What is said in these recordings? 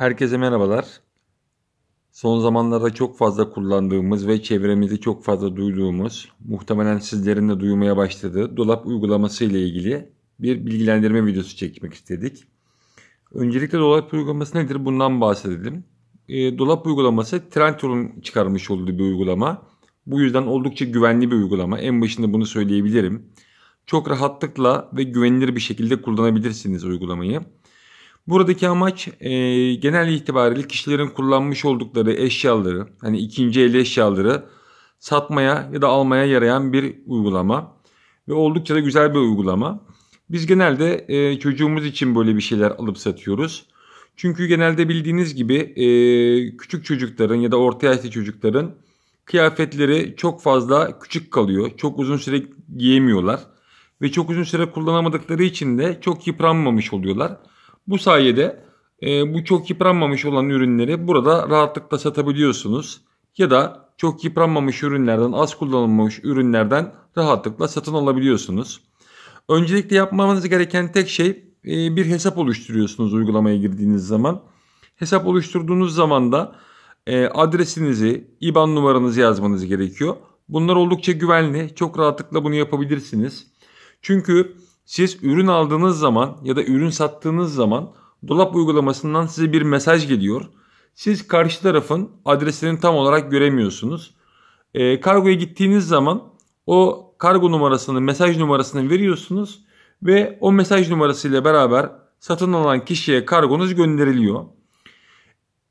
Herkese merhabalar. Son zamanlarda çok fazla kullandığımız ve çevremizi çok fazla duyduğumuz, muhtemelen sizlerin de duymaya başladığı dolap uygulaması ile ilgili bir bilgilendirme videosu çekmek istedik. Öncelikle dolap uygulaması nedir bundan bahsedelim. E, dolap uygulaması Trendyol'un çıkarmış olduğu bir uygulama. Bu yüzden oldukça güvenli bir uygulama. En başında bunu söyleyebilirim. Çok rahatlıkla ve güvenilir bir şekilde kullanabilirsiniz uygulamayı. Buradaki amaç e, genel itibariyle kişilerin kullanmış oldukları eşyaları, hani ikinci el eşyaları satmaya ya da almaya yarayan bir uygulama ve oldukça da güzel bir uygulama. Biz genelde e, çocuğumuz için böyle bir şeyler alıp satıyoruz. Çünkü genelde bildiğiniz gibi e, küçük çocukların ya da orta yaşlı çocukların kıyafetleri çok fazla küçük kalıyor. Çok uzun süre giyemiyorlar ve çok uzun süre kullanamadıkları için de çok yıpranmamış oluyorlar. Bu sayede e, bu çok yıpranmamış olan ürünleri burada rahatlıkla satabiliyorsunuz. Ya da çok yıpranmamış ürünlerden, az kullanılmış ürünlerden rahatlıkla satın alabiliyorsunuz. Öncelikle yapmanız gereken tek şey e, bir hesap oluşturuyorsunuz uygulamaya girdiğiniz zaman. Hesap oluşturduğunuz zaman da e, adresinizi, IBAN numaranızı yazmanız gerekiyor. Bunlar oldukça güvenli. Çok rahatlıkla bunu yapabilirsiniz. Çünkü siz ürün aldığınız zaman ya da ürün sattığınız zaman dolap uygulamasından size bir mesaj geliyor. Siz karşı tarafın adresini tam olarak göremiyorsunuz. E, kargoya gittiğiniz zaman o kargo numarasını, mesaj numarasını veriyorsunuz ve o mesaj numarasıyla beraber satın alan kişiye kargonuz gönderiliyor.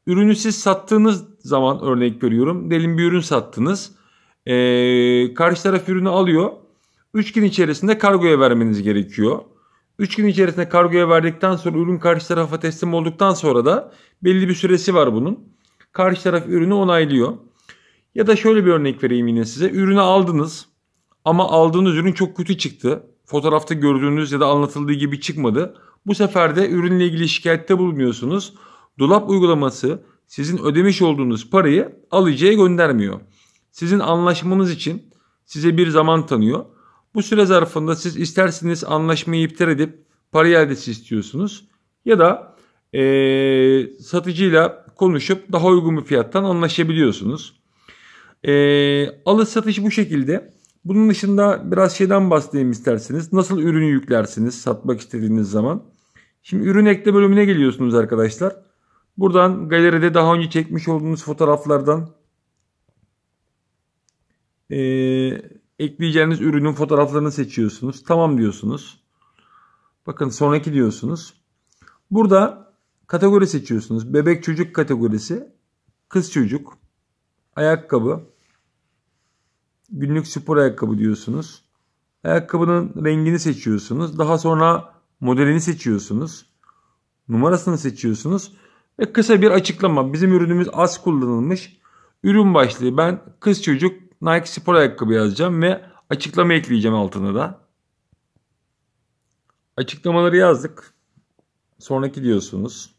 Ürünü siz sattığınız zaman örnek veriyorum. Delin bir ürün sattınız. Ee, karşı taraf ürünü alıyor 3 gün içerisinde kargoya vermeniz gerekiyor. 3 gün içerisinde kargoya verdikten sonra ürün karşı tarafa teslim olduktan sonra da belli bir süresi var bunun. Karşı taraf ürünü onaylıyor. Ya da şöyle bir örnek vereyim yine size. Ürünü aldınız ama aldığınız ürün çok kötü çıktı. Fotoğrafta gördüğünüz ya da anlatıldığı gibi çıkmadı. Bu sefer de ürünle ilgili şikayette bulunmuyorsunuz. Dolap uygulaması sizin ödemiş olduğunuz parayı alıcıya göndermiyor. Sizin anlaşmanız için size bir zaman tanıyor. Bu süre zarfında siz isterseniz anlaşmayı iptal edip para eldesi istiyorsunuz ya da e, satıcıyla konuşup daha uygun bir fiyattan anlaşabiliyorsunuz. E, alış satış bu şekilde. Bunun dışında biraz şeyden bahsedeyim isterseniz. Nasıl ürünü yüklersiniz satmak istediğiniz zaman. Şimdi ürün ekle bölümüne geliyorsunuz arkadaşlar. Buradan galeride daha önce çekmiş olduğunuz fotoğraflardan e, Ekleyeceğiniz ürünün fotoğraflarını seçiyorsunuz. Tamam diyorsunuz. Bakın sonraki diyorsunuz. Burada kategori seçiyorsunuz. Bebek çocuk kategorisi, kız çocuk, ayakkabı, günlük spor ayakkabı diyorsunuz. Ayakkabının rengini seçiyorsunuz. Daha sonra modelini seçiyorsunuz. Numarasını seçiyorsunuz. Ve kısa bir açıklama. Bizim ürünümüz az kullanılmış. Ürün başlığı ben kız çocuk Nike spor ayakkabı yazacağım ve açıklama ekleyeceğim altına da. Açıklamaları yazdık. Sonraki diyorsunuz.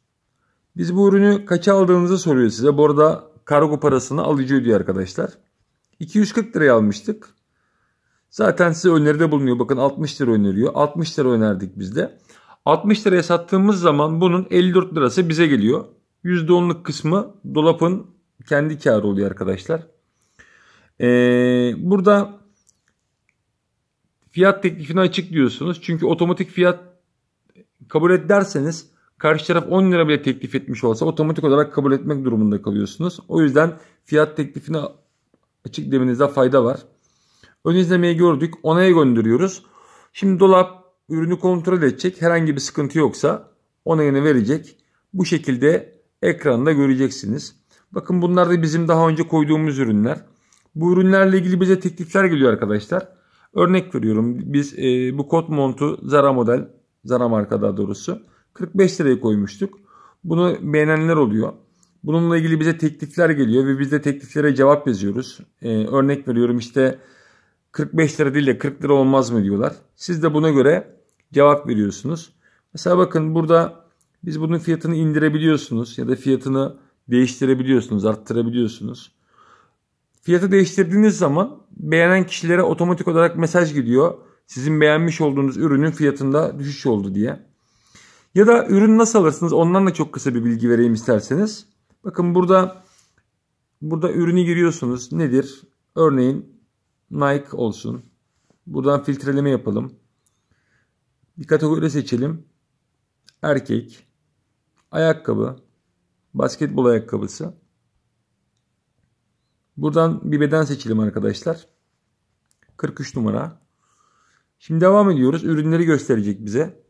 Biz bu ürünü kaça aldığınızı soruyor size. Bu arada kargo parasını alıcı ödüyor arkadaşlar. 240 liraya almıştık. Zaten size öneride bulunuyor. Bakın 60 lira öneriyor. 60 lira önerdik biz de. 60 liraya sattığımız zaman bunun 54 lirası bize geliyor. %10'luk kısmı dolapın kendi karı oluyor arkadaşlar. Ee, burada fiyat teklifini açık diyorsunuz Çünkü otomatik fiyat kabul et derseniz karşı taraf 10 lira bile teklif etmiş olsa otomatik olarak kabul etmek durumunda kalıyorsunuz. O yüzden fiyat teklifini açık demenizde fayda var. Ön izlemeyi gördük. Onaya gönderiyoruz. Şimdi dolap ürünü kontrol edecek. Herhangi bir sıkıntı yoksa onayını verecek. Bu şekilde ekranda göreceksiniz. Bakın bunlar da bizim daha önce koyduğumuz ürünler. Bu ürünlerle ilgili bize teklifler geliyor arkadaşlar. Örnek veriyorum biz e, bu kot montu Zara model, Zara marka daha doğrusu 45 liraya koymuştuk. Bunu beğenenler oluyor. Bununla ilgili bize teklifler geliyor ve biz de tekliflere cevap yazıyoruz. E, örnek veriyorum işte 45 lira değil de 40 lira olmaz mı diyorlar. Siz de buna göre cevap veriyorsunuz. Mesela bakın burada biz bunun fiyatını indirebiliyorsunuz ya da fiyatını değiştirebiliyorsunuz, arttırabiliyorsunuz. Fiyatı değiştirdiğiniz zaman beğenen kişilere otomatik olarak mesaj gidiyor. Sizin beğenmiş olduğunuz ürünün fiyatında düşüş oldu diye. Ya da ürün nasıl alırsınız ondan da çok kısa bir bilgi vereyim isterseniz. Bakın burada burada ürünü giriyorsunuz. Nedir? Örneğin Nike olsun. Buradan filtreleme yapalım. Bir kategori seçelim. Erkek, ayakkabı, basketbol ayakkabısı. Buradan bir beden seçelim arkadaşlar. 43 numara. Şimdi devam ediyoruz. Ürünleri gösterecek bize.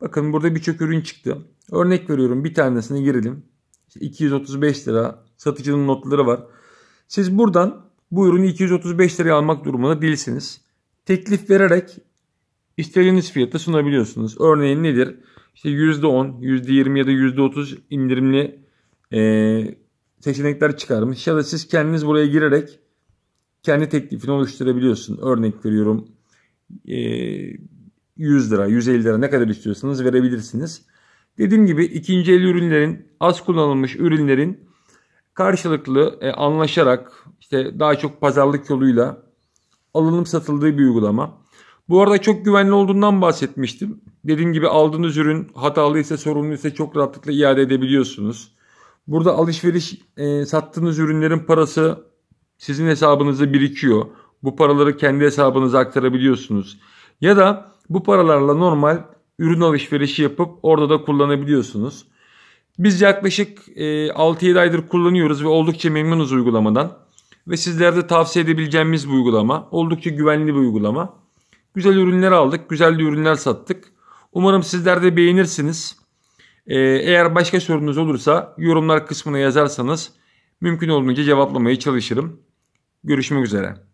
Bakın burada birçok ürün çıktı. Örnek veriyorum bir tanesine girelim. 235 lira satıcının notları var. Siz buradan bu ürünü 235 liraya almak durumunda değilsiniz. Teklif vererek istediğiniz fiyata sunabiliyorsunuz. Örneğin nedir? İşte %10, %20 ya da %30 indirimli e, seçenekler çıkarmış ya da siz kendiniz buraya girerek kendi teklifini oluşturabiliyorsun. Örnek veriyorum 100 lira, 150 lira ne kadar istiyorsanız verebilirsiniz. Dediğim gibi ikinci el ürünlerin, az kullanılmış ürünlerin karşılıklı e, anlaşarak işte daha çok pazarlık yoluyla alınım satıldığı bir uygulama. Bu arada çok güvenli olduğundan bahsetmiştim. Dediğim gibi aldığınız ürün hatalıysa, sorumluysa çok rahatlıkla iade edebiliyorsunuz. Burada alışveriş e, sattığınız ürünlerin parası sizin hesabınızda birikiyor. Bu paraları kendi hesabınıza aktarabiliyorsunuz. Ya da bu paralarla normal ürün alışverişi yapıp orada da kullanabiliyorsunuz. Biz yaklaşık e, 6-7 aydır kullanıyoruz ve oldukça memnunuz uygulamadan. Ve sizlerde tavsiye edebileceğimiz bu uygulama. Oldukça güvenli bir uygulama. Güzel ürünler aldık, güzel de ürünler sattık. Umarım sizler de beğenirsiniz. Ee, eğer başka sorunuz olursa yorumlar kısmına yazarsanız mümkün olduğunca cevaplamaya çalışırım. Görüşmek üzere.